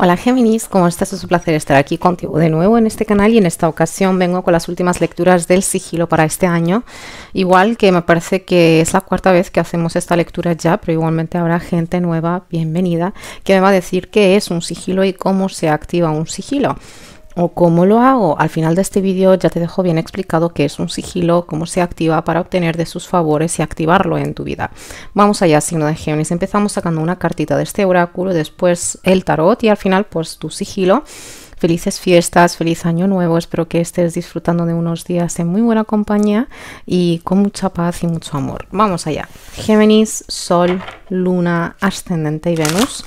Hola Géminis, ¿cómo estás? Es un placer estar aquí contigo de nuevo en este canal y en esta ocasión vengo con las últimas lecturas del sigilo para este año. Igual que me parece que es la cuarta vez que hacemos esta lectura ya, pero igualmente habrá gente nueva, bienvenida, que me va a decir qué es un sigilo y cómo se activa un sigilo. ¿O cómo lo hago? Al final de este vídeo ya te dejo bien explicado qué es un sigilo, cómo se activa para obtener de sus favores y activarlo en tu vida. Vamos allá, signo de Géminis. Empezamos sacando una cartita de este oráculo, después el tarot y al final pues tu sigilo felices fiestas, feliz año nuevo, espero que estés disfrutando de unos días en muy buena compañía y con mucha paz y mucho amor. Vamos allá. Géminis, Sol, Luna, Ascendente y Venus.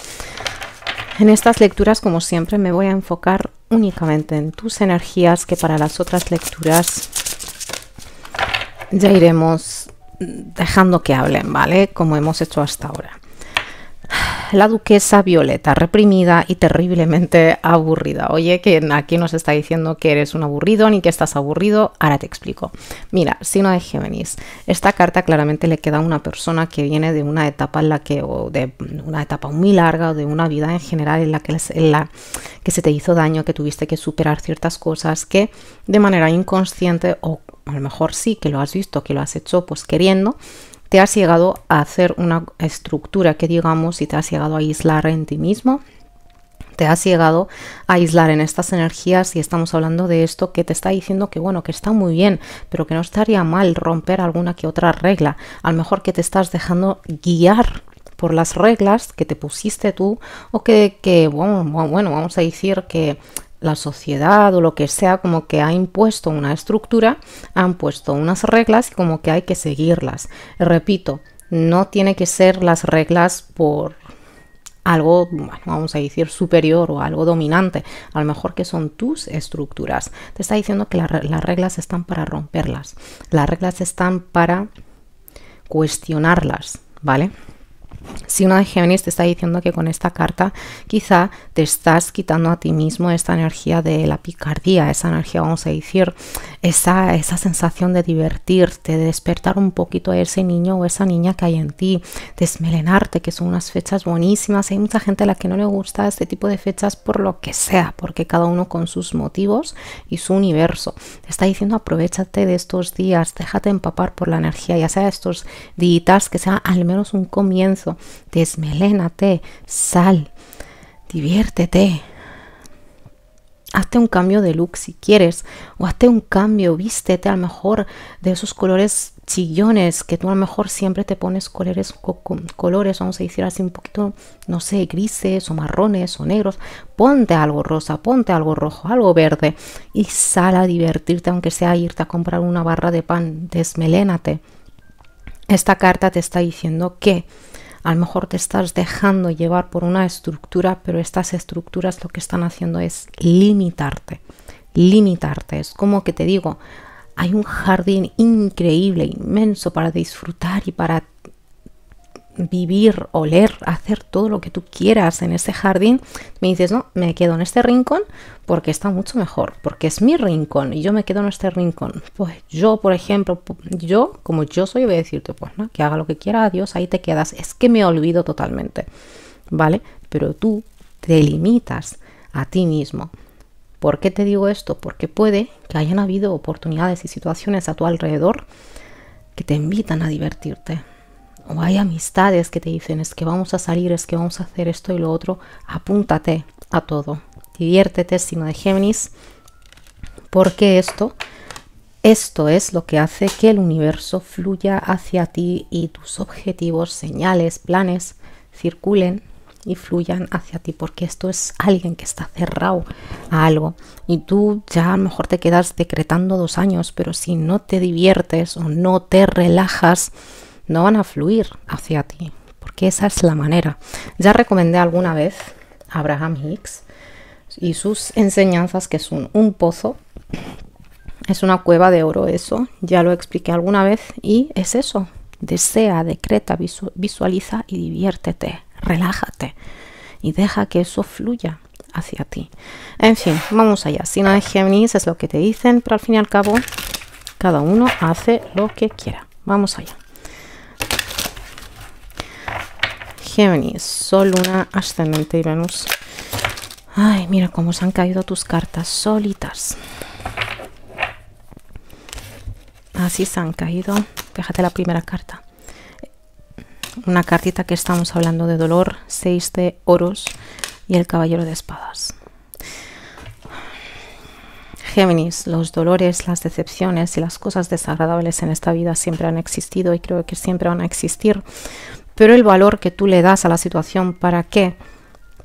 En estas lecturas, como siempre, me voy a enfocar únicamente en tus energías, que para las otras lecturas ya iremos dejando que hablen, ¿vale? Como hemos hecho hasta ahora la duquesa Violeta, reprimida y terriblemente aburrida. Oye, que aquí nos está diciendo que eres un aburrido ni que estás aburrido, ahora te explico. Mira, no de Géminis. Esta carta claramente le queda a una persona que viene de una etapa en la que, o de una etapa muy larga, o de una vida en general en la que, en la que se te hizo daño, que tuviste que superar ciertas cosas que de manera inconsciente o a lo mejor sí que lo has visto, que lo has hecho pues queriendo, te has llegado a hacer una estructura que digamos y te has llegado a aislar en ti mismo te has llegado a aislar en estas energías y estamos hablando de esto que te está diciendo que bueno, que está muy bien, pero que no estaría mal romper alguna que otra regla. A lo mejor que te estás dejando guiar por las reglas que te pusiste tú o que, que bueno, vamos a decir que la sociedad o lo que sea como que ha impuesto una estructura, han puesto unas reglas y como que hay que seguirlas. Repito, no tiene que ser las reglas por algo, vamos a decir, superior o algo dominante, a lo mejor que son tus estructuras. Te está diciendo que las reglas están para romperlas, las reglas están para cuestionarlas, ¿vale? Si una de te está diciendo que con esta carta quizá te estás quitando a ti mismo esta energía de la picardía, esa energía, vamos a decir, esa, esa sensación de divertirte, de despertar un poquito a ese niño o esa niña que hay en ti, desmelenarte, que son unas fechas buenísimas. Hay mucha gente a la que no le gusta este tipo de fechas por lo que sea, porque cada uno con sus motivos y su universo. Te está diciendo aprovechate de estos días, déjate empapar por la energía, ya sea estos días que sea al menos un comienzo desmelénate, sal, diviértete. Hazte un cambio de look si quieres, o hazte un cambio, vístete a lo mejor de esos colores chillones que tú a lo mejor siempre te pones colores, colores vamos a decir así un poquito, no sé, grises o marrones o negros. Ponte algo rosa, ponte algo rojo, algo verde y sal a divertirte, aunque sea irte a comprar una barra de pan, desmelénate. Esta carta te está diciendo que a lo mejor te estás dejando llevar por una estructura, pero estas estructuras lo que están haciendo es limitarte, limitarte. Es como que te digo, hay un jardín increíble, inmenso para disfrutar y para vivir, oler, hacer todo lo que tú quieras en ese jardín, me dices, no, me quedo en este rincón porque está mucho mejor, porque es mi rincón y yo me quedo en este rincón. Pues yo, por ejemplo, yo, como yo soy, voy a decirte, pues no, que haga lo que quiera, adiós, ahí te quedas. Es que me olvido totalmente, ¿vale? Pero tú te limitas a ti mismo. ¿Por qué te digo esto? Porque puede que hayan habido oportunidades y situaciones a tu alrededor que te invitan a divertirte, hay amistades que te dicen es que vamos a salir, es que vamos a hacer esto y lo otro, apúntate a todo. Diviértete, signo de Géminis, porque esto, esto es lo que hace que el universo fluya hacia ti y tus objetivos, señales, planes circulen y fluyan hacia ti, porque esto es alguien que está cerrado a algo y tú ya a lo mejor te quedas decretando dos años, pero si no te diviertes o no te relajas, no van a fluir hacia ti, porque esa es la manera. Ya recomendé alguna vez a Abraham Hicks y sus enseñanzas, que es un, pozo, es una cueva de oro eso, ya lo expliqué alguna vez y es eso, desea, decreta, visualiza y diviértete, relájate y deja que eso fluya hacia ti. En fin, vamos allá. Si no es Géminis, es lo que te dicen, pero al fin y al cabo, cada uno hace lo que quiera. Vamos allá. Géminis, Sol, Luna, Ascendente y Venus. Ay, mira cómo se han caído tus cartas solitas. Así se han caído. Fíjate la primera carta. Una cartita que estamos hablando de dolor, 6 de oros y el caballero de espadas. Géminis, los dolores, las decepciones y las cosas desagradables en esta vida siempre han existido y creo que siempre van a existir pero el valor que tú le das a la situación, ¿para qué?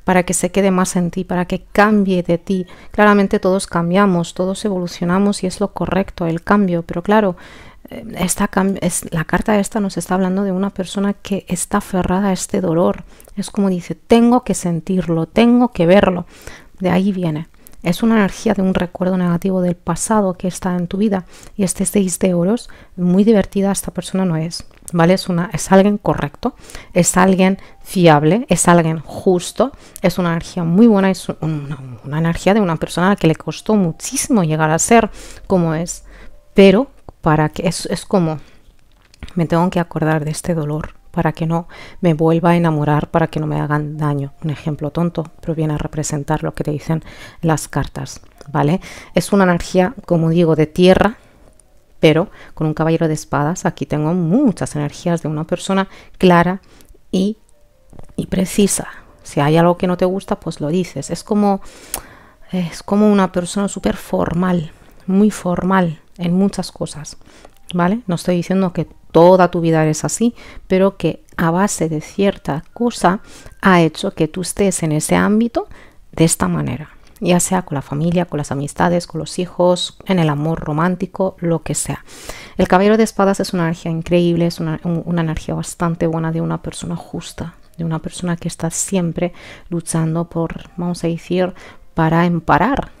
Para que se quede más en ti, para que cambie de ti. Claramente todos cambiamos, todos evolucionamos y es lo correcto el cambio, pero claro, eh, esta, es, la carta esta nos está hablando de una persona que está aferrada a este dolor. Es como dice, tengo que sentirlo, tengo que verlo. De ahí viene. Es una energía de un recuerdo negativo del pasado que está en tu vida. Y este 6 de oros, muy divertida esta persona no es. ¿Vale? Es, una, es alguien correcto, es alguien fiable, es alguien justo, es una energía muy buena, es una, energía de una persona que le costó muchísimo llegar a ser como es, pero para que es, es como, me tengo que acordar de este dolor para que no me vuelva a enamorar, para que no me hagan daño. Un ejemplo tonto, pero viene a representar lo que te dicen las cartas, ¿vale? Es una energía, como digo, de tierra, pero con un caballero de espadas aquí tengo muchas energías de una persona clara y, y precisa. Si hay algo que no te gusta, pues lo dices. Es como, es como una persona súper formal, muy formal en muchas cosas. ¿Vale? No estoy diciendo que toda tu vida eres así, pero que a base de cierta cosa ha hecho que tú estés en ese ámbito de esta manera ya sea con la familia, con las amistades, con los hijos, en el amor romántico, lo que sea. El caballero de espadas es una energía increíble, es una, energía bastante buena de una persona justa, de una persona que está siempre luchando por, vamos a decir, para emparar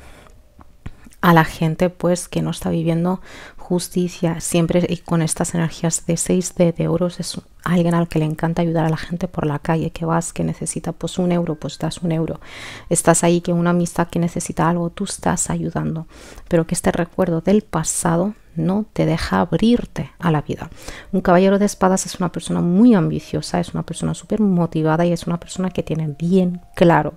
a la gente pues que no está viviendo justicia siempre y con estas energías de 6 de, de euros es alguien al que le encanta ayudar a la gente por la calle, que vas, que necesita pues un euro, pues das un euro. Estás ahí, que una amistad que necesita algo, tú estás ayudando. Pero que este recuerdo del pasado no te deja abrirte a la vida. Un caballero de espadas es una persona muy ambiciosa, es una persona súper motivada y es una persona que tiene bien claro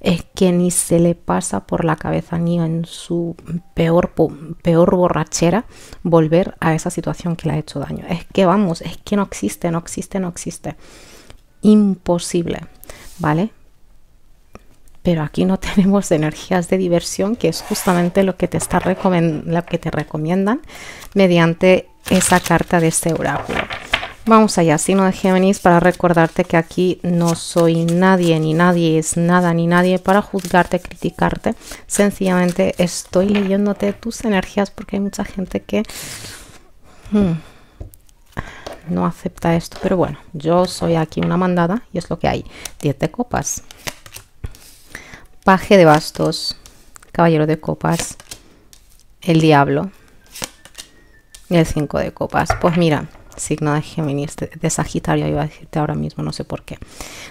es eh, que ni se le pasa por la cabeza ni en su peor, peor borrachera volver a esa situación que le ha hecho daño. Es que vamos, es que no existe, no existe, no existe. Imposible, ¿vale? Pero aquí no tenemos energías de diversión, que es justamente lo que te, está lo que te recomiendan mediante esa carta de este oráculo. Vamos allá, signo de Géminis, para recordarte que aquí no soy nadie, ni nadie es nada, ni nadie para juzgarte, criticarte. Sencillamente estoy leyéndote tus energías porque hay mucha gente que... Hmm, no acepta esto, pero bueno, yo soy aquí una mandada y es lo que hay. diez de copas. Paje de bastos, caballero de copas, el diablo y el 5 de copas. Pues mira, signo de Géminis, de, Sagitario, iba a decirte ahora mismo, no sé por qué.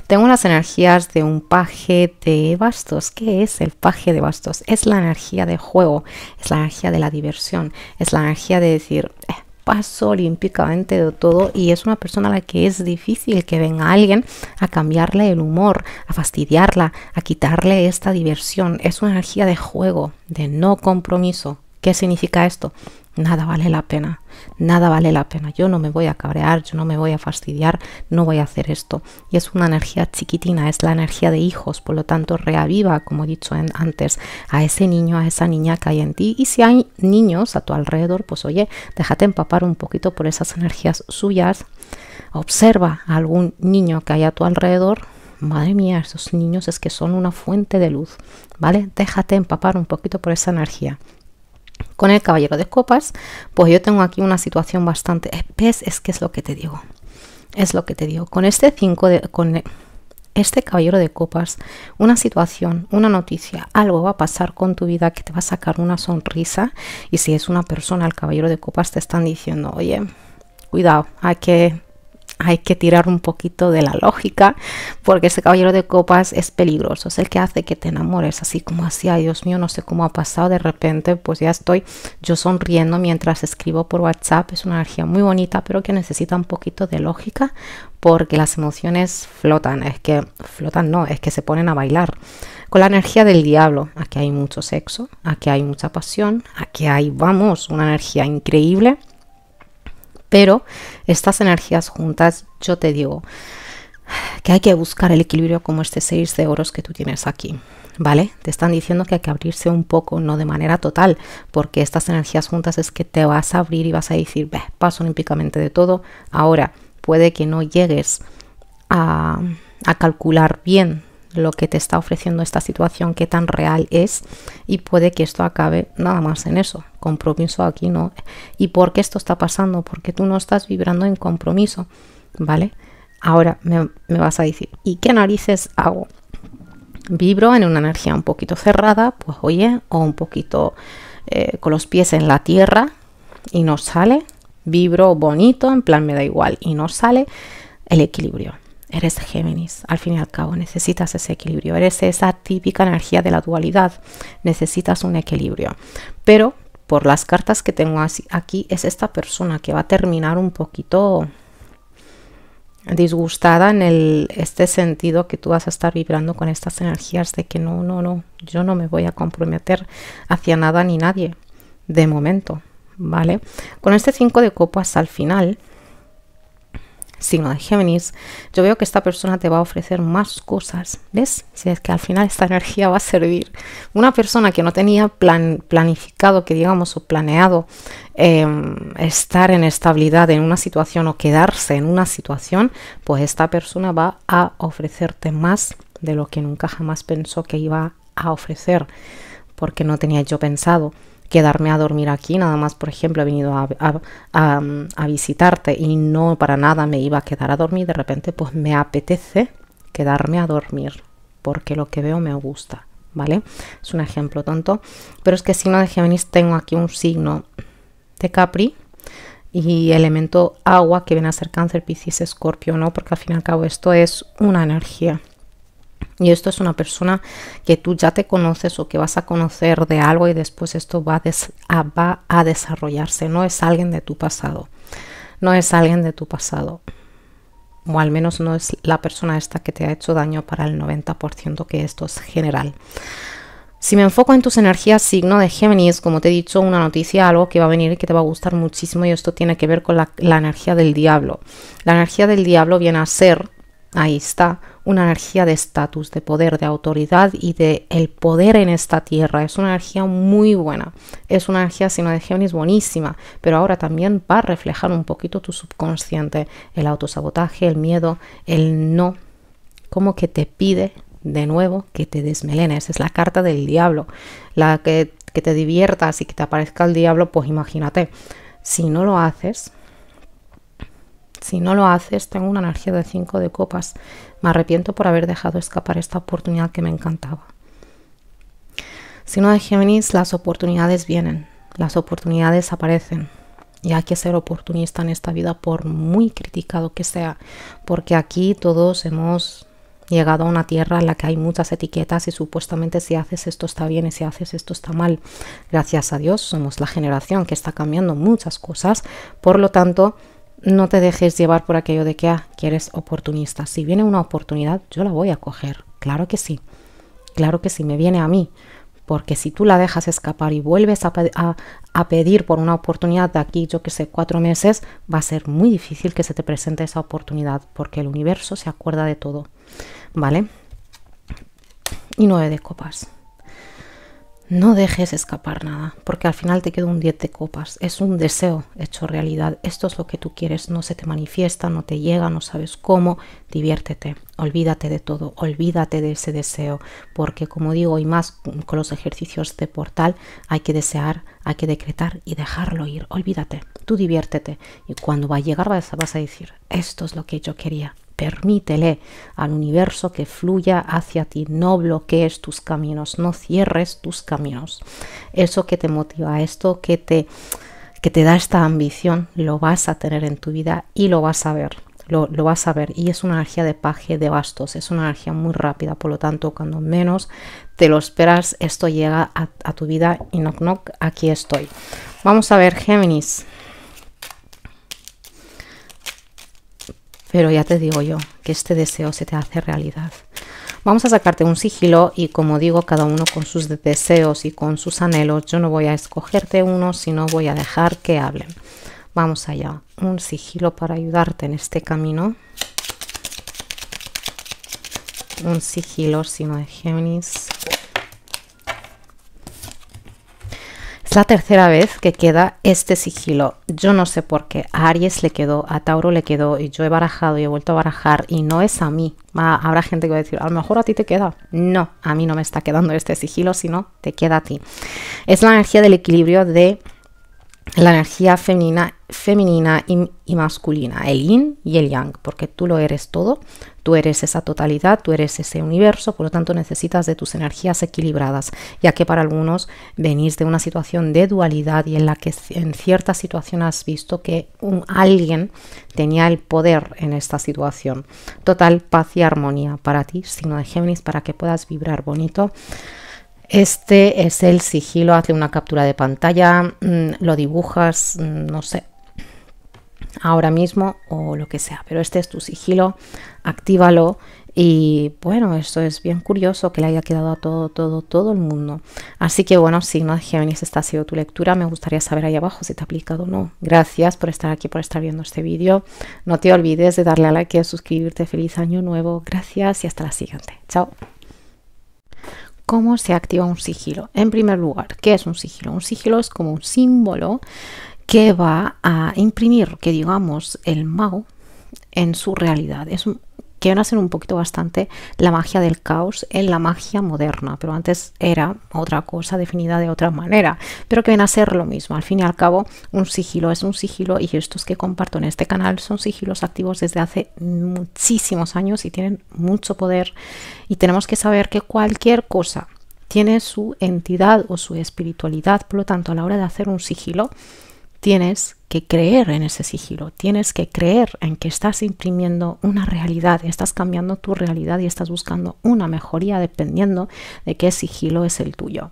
Tengo las energías de un paje de bastos. ¿Qué es el paje de bastos? Es la energía de juego, es la energía de la diversión, es la energía de decir, eh, paso olímpicamente de todo y es una persona a la que es difícil que venga alguien a cambiarle el humor, a fastidiarla, a quitarle esta diversión. Es una energía de juego, de no compromiso. ¿Qué significa esto? Nada vale la pena nada vale la pena, yo no me voy a cabrear, yo no me voy a fastidiar, no voy a hacer esto. Y es una energía chiquitina, es la energía de hijos, por lo tanto reaviva, como he dicho antes, a ese niño, a esa niña que hay en ti. Y si hay niños a tu alrededor, pues oye, déjate empapar un poquito por esas energías suyas. Observa algún niño que hay a tu alrededor, madre mía, esos niños es que son una fuente de luz, ¿vale? Déjate empapar un poquito por esa energía con el caballero de copas, pues yo tengo aquí una situación bastante... ¿Ves? Es que es lo que te digo. Es lo que te digo. Con este 5 de... Con este caballero de copas, una situación, una noticia, algo va a pasar con tu vida que te va a sacar una sonrisa y si es una persona, el caballero de copas te están diciendo, oye, cuidado, hay que hay que tirar un poquito de la lógica, porque ese caballero de copas es peligroso, es el que hace que te enamores, así como así, ay Dios mío, no sé cómo ha pasado, de repente pues ya estoy yo sonriendo mientras escribo por WhatsApp, es una energía muy bonita, pero que necesita un poquito de lógica, porque las emociones flotan, es que flotan no, es que se ponen a bailar. Con la energía del diablo, aquí hay mucho sexo, aquí hay mucha pasión, aquí hay, vamos, una energía increíble pero estas energías juntas, yo te digo que hay que buscar el equilibrio como este 6 de oros que tú tienes aquí. ¿Vale? Te están diciendo que hay que abrirse un poco, no de manera total, porque estas energías juntas es que te vas a abrir y vas a decir, paso olímpicamente de todo. Ahora, puede que no llegues a, a calcular bien lo que te está ofreciendo esta situación, qué tan real es y puede que esto acabe nada más en eso, compromiso aquí no. ¿Y por qué esto está pasando? Porque tú no estás vibrando en compromiso, ¿vale? Ahora me, vas a decir, ¿y qué narices hago? Vibro en una energía un poquito cerrada, pues oye, o un poquito eh, con los pies en la tierra y no sale. Vibro bonito, en plan me da igual y no sale el equilibrio. Eres Géminis, al fin y al cabo necesitas ese equilibrio, eres esa típica energía de la dualidad, necesitas un equilibrio. Pero por las cartas que tengo aquí es esta persona que va a terminar un poquito disgustada en el, este sentido que tú vas a estar vibrando con estas energías de que no, no, no, yo no me voy a comprometer hacia nada ni nadie de momento, ¿vale? Con este 5 de copas al final signo de Géminis, yo veo que esta persona te va a ofrecer más cosas. ¿Ves? Si es que al final esta energía va a servir. Una persona que no tenía plan, planificado, que digamos, o planeado em, estar en estabilidad en una situación o quedarse en una situación, pues esta persona va a ofrecerte más de lo que nunca jamás pensó que iba a ofrecer, porque no tenía yo pensado quedarme a dormir aquí, nada más, por ejemplo, he venido mm, a, visitarte y no para nada me iba a quedar a dormir, de repente pues me apetece quedarme a dormir porque lo que veo me gusta, ¿vale? Es un ejemplo tonto, pero es que signo de Géminis tengo aquí un signo de Capri y elemento agua que viene a ser cáncer, Piscis, escorpio, ¿no? Porque al fin y al cabo esto es una energía. Y esto es una persona que tú ya te conoces o que vas a conocer de algo y después esto va a, va a desarrollarse. No es alguien de tu pasado. No es alguien de tu pasado. O al menos no es la persona esta que te ha hecho daño para el 90% que esto es general. Si me enfoco en tus energías, signo de Géminis, como te he dicho, una noticia, algo que va a venir y que te va a gustar muchísimo y esto tiene que ver con la, la energía del diablo. La energía del diablo viene a ser, ahí está, una energía de estatus, de poder, de autoridad y de el poder en esta tierra. Es una energía muy buena. Es una energía sino de es buenísima, pero ahora también va a reflejar un poquito tu subconsciente, el autosabotaje, el miedo, el no, como que te pide de nuevo que te desmelenes. Es la carta del diablo, la que, que te diviertas y que te aparezca el diablo, pues imagínate, si no lo haces, si no lo haces, tengo una energía de 5 de copas. Me arrepiento por haber dejado escapar esta oportunidad que me encantaba. Si no de Géminis, las oportunidades vienen, las oportunidades aparecen. Y hay que ser oportunista en esta vida por muy criticado que sea, porque aquí todos hemos llegado a una tierra en la que hay muchas etiquetas y supuestamente si haces esto está bien y si haces esto está mal. Gracias a Dios somos la generación que está cambiando muchas cosas, por lo tanto no te dejes llevar por aquello de que, ah, eres oportunista. Si viene una oportunidad, yo la voy a coger. Claro que sí. Claro que sí, me viene a mí. Porque si tú la dejas escapar y vuelves a, pedir por una oportunidad de aquí, yo que sé, cuatro meses, va a ser muy difícil que se te presente esa oportunidad, porque el universo se acuerda de todo. ¿Vale? Y nueve de copas. No dejes escapar nada, porque al final te queda un 10 de copas. Es un deseo hecho realidad. Esto es lo que tú quieres. No se te manifiesta, no te llega, no sabes cómo. Diviértete, olvídate de todo, olvídate de ese deseo, porque como digo, y más con los ejercicios de portal, hay que desear, hay que decretar y dejarlo ir. Olvídate, tú diviértete. Y cuando va a llegar vas a decir, esto es lo que yo quería, permítele al universo que fluya hacia ti, no bloquees tus caminos, no cierres tus caminos. Eso que te motiva, esto que te, que te da esta ambición, lo vas a tener en tu vida y lo vas a ver. Lo, vas a ver y es una energía de paje de bastos, es una energía muy rápida, por lo tanto cuando menos te lo esperas esto llega a, a tu vida y knock knock, aquí estoy. Vamos a ver Géminis. Pero ya te digo yo que este deseo se te hace realidad. Vamos a sacarte un sigilo y como digo, cada uno con sus deseos y con sus anhelos. Yo no voy a escogerte uno, sino voy a dejar que hablen. Vamos allá. Un sigilo para ayudarte en este camino. Un sigilo, sino de Géminis. Es la tercera vez que queda este sigilo. Yo no sé por qué. A Aries le quedó, a Tauro le quedó, y yo he barajado y he vuelto a barajar, y no es a mí. Ah, habrá gente que va a decir, a lo mejor a ti te queda. No, a mí no me está quedando este sigilo, sino te queda a ti. Es la energía del equilibrio de la energía femenina, femenina y, masculina, el yin y el yang, porque tú lo eres todo, tú eres esa totalidad, tú eres ese universo, por lo tanto necesitas de tus energías equilibradas, ya que para algunos venís de una situación de dualidad y en la que en cierta situación has visto que alguien tenía el poder en esta situación. Total paz y armonía para ti, signo de Géminis, para que puedas vibrar bonito este es el sigilo, hazle una captura de pantalla, mm, lo dibujas, mm, no sé, ahora mismo o lo que sea, pero este es tu sigilo, actívalo y bueno, esto es bien curioso que le haya quedado a todo, todo, todo el mundo. Así que bueno, signo de Géminis, esta ha sido tu lectura. Me gustaría saber ahí abajo si te ha aplicado o no. Gracias por estar aquí, por estar viendo este vídeo. No te olvides de darle a like y suscribirte. Feliz año nuevo. Gracias y hasta la siguiente. Chao cómo se activa un sigilo. En primer lugar, ¿qué es un sigilo? Un sigilo es como un símbolo que va a imprimir, que digamos, el mago en su realidad. Es un, que a ser un poquito bastante la magia del caos en la magia moderna, pero antes era otra cosa definida de otra manera, pero que van a ser lo mismo. Al fin y al cabo, un sigilo es un sigilo y estos que comparto en este canal son sigilos activos desde hace muchísimos años y tienen mucho poder y tenemos que saber que cualquier cosa tiene su entidad o su espiritualidad, por lo tanto a la hora de hacer un sigilo tienes que creer en ese sigilo, tienes que creer en que estás imprimiendo una realidad, estás cambiando tu realidad y estás buscando una mejoría dependiendo de qué sigilo es el tuyo.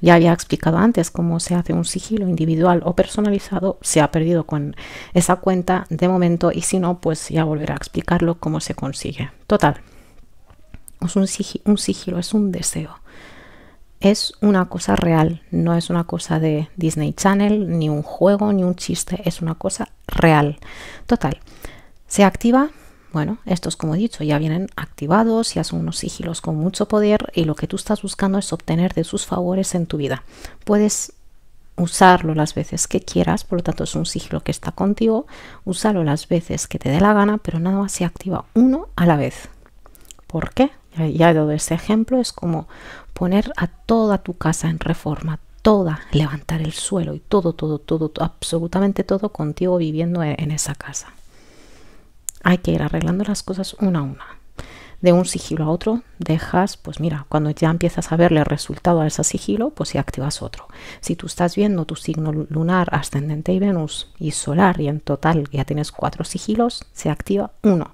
Ya había explicado antes cómo se hace un sigilo individual o personalizado. Se ha perdido con esa cuenta de momento y si no, pues ya volverá a explicarlo cómo se consigue. Total, es un sigilo es un deseo es una cosa real, no es una cosa de Disney Channel, ni un juego, ni un chiste, es una cosa real. Total, se activa, bueno, estos como he dicho ya vienen activados ya son unos sigilos con mucho poder y lo que tú estás buscando es obtener de sus favores en tu vida. Puedes usarlo las veces que quieras, por lo tanto es un sigilo que está contigo, úsalo las veces que te dé la gana, pero nada más se activa uno a la vez. ¿Por qué? Ya, he dado ese ejemplo, es como poner a toda tu casa en reforma, toda, levantar el suelo y todo, todo, todo, absolutamente todo contigo viviendo e, en, esa casa. Hay que ir arreglando las cosas una a una de un sigilo a otro, dejas, pues mira, cuando ya empiezas a verle el resultado a ese sigilo, pues si activas otro. Si tú estás viendo tu signo lunar, ascendente y Venus y solar, y en total ya tienes cuatro sigilos, se activa uno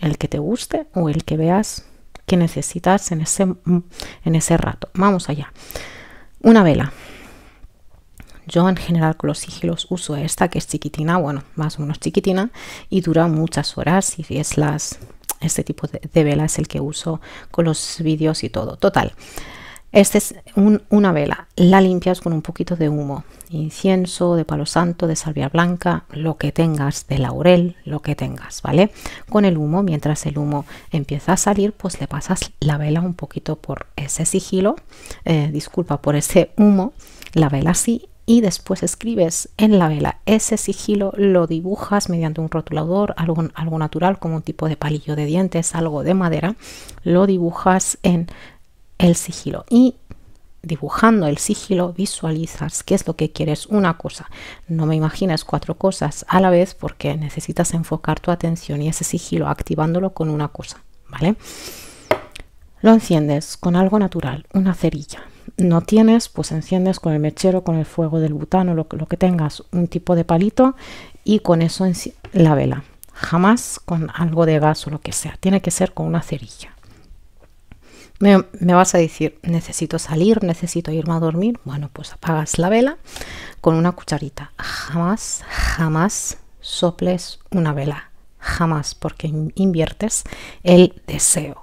el que te guste o el que veas que necesitas en ese, en ese rato. Vamos allá. Una vela. Yo en general con los sigilos uso esta que es chiquitina, bueno, más o menos chiquitina y dura muchas horas y es las, este tipo de, de vela el que uso con los vídeos y todo. Total, esta es una vela, la limpias con un poquito de humo, incienso, de palo santo, de salvia blanca, lo que tengas, de laurel, lo que tengas, ¿vale? Con el humo, mientras el humo empieza a salir, pues le pasas la vela un poquito por ese sigilo, eh, disculpa, por ese humo, la vela así y después escribes en la vela ese sigilo, lo dibujas mediante un rotulador, algo natural como un tipo de palillo de dientes, algo de madera, lo dibujas en el sigilo y dibujando el sigilo visualizas qué es lo que quieres una cosa. No me imaginas cuatro cosas a la vez porque necesitas enfocar tu atención y ese sigilo activándolo con una cosa, ¿vale? Lo enciendes con algo natural, una cerilla. No tienes, pues enciendes con el mechero, con el fuego del butano, lo, lo que tengas, un tipo de palito y con eso la vela. Jamás con algo de gas o lo que sea. Tiene que ser con una cerilla me, vas a decir, necesito salir, necesito irme a dormir. Bueno, pues apagas la vela con una cucharita. Jamás, jamás soples una vela. Jamás, porque inviertes el deseo.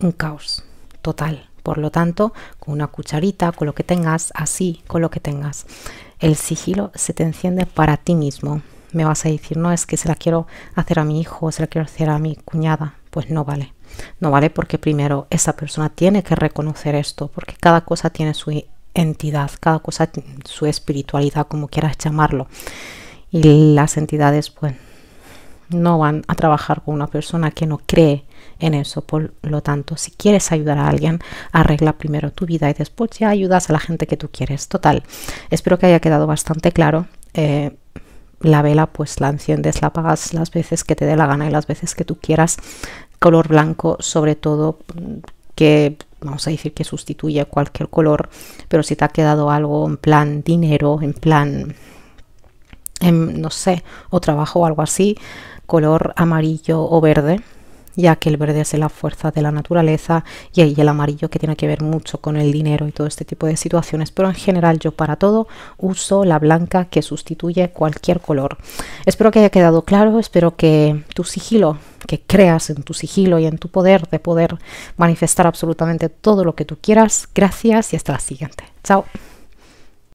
Un caos total. Por lo tanto, con una cucharita, con lo que tengas, así, con lo que tengas, el sigilo se te enciende para ti mismo. Me vas a decir, no, es que se la quiero hacer a mi hijo, se la quiero hacer a mi cuñada. Pues no vale no vale porque primero esa persona tiene que reconocer esto, porque cada cosa tiene su entidad, cada cosa su espiritualidad, como quieras llamarlo. Y las entidades, pues, no van a trabajar con una persona que no cree en eso. Por lo tanto, si quieres ayudar a alguien, arregla primero tu vida y después ya ayudas a la gente que tú quieres. Total, espero que haya quedado bastante claro. Eh, la vela pues la enciendes, la apagas las veces que te dé la gana y las veces que tú quieras color blanco sobre todo que vamos a decir que sustituye cualquier color, pero si te ha quedado algo en plan dinero, en plan, en, em, no sé, o trabajo o algo así, color amarillo o verde, ya que el verde es la fuerza de la naturaleza y el amarillo que tiene que ver mucho con el dinero y todo este tipo de situaciones, pero en general yo para todo uso la blanca que sustituye cualquier color. Espero que haya quedado claro, espero que tu sigilo que creas en tu sigilo y en tu poder de poder manifestar absolutamente todo lo que tú quieras. Gracias y hasta la siguiente. Chao.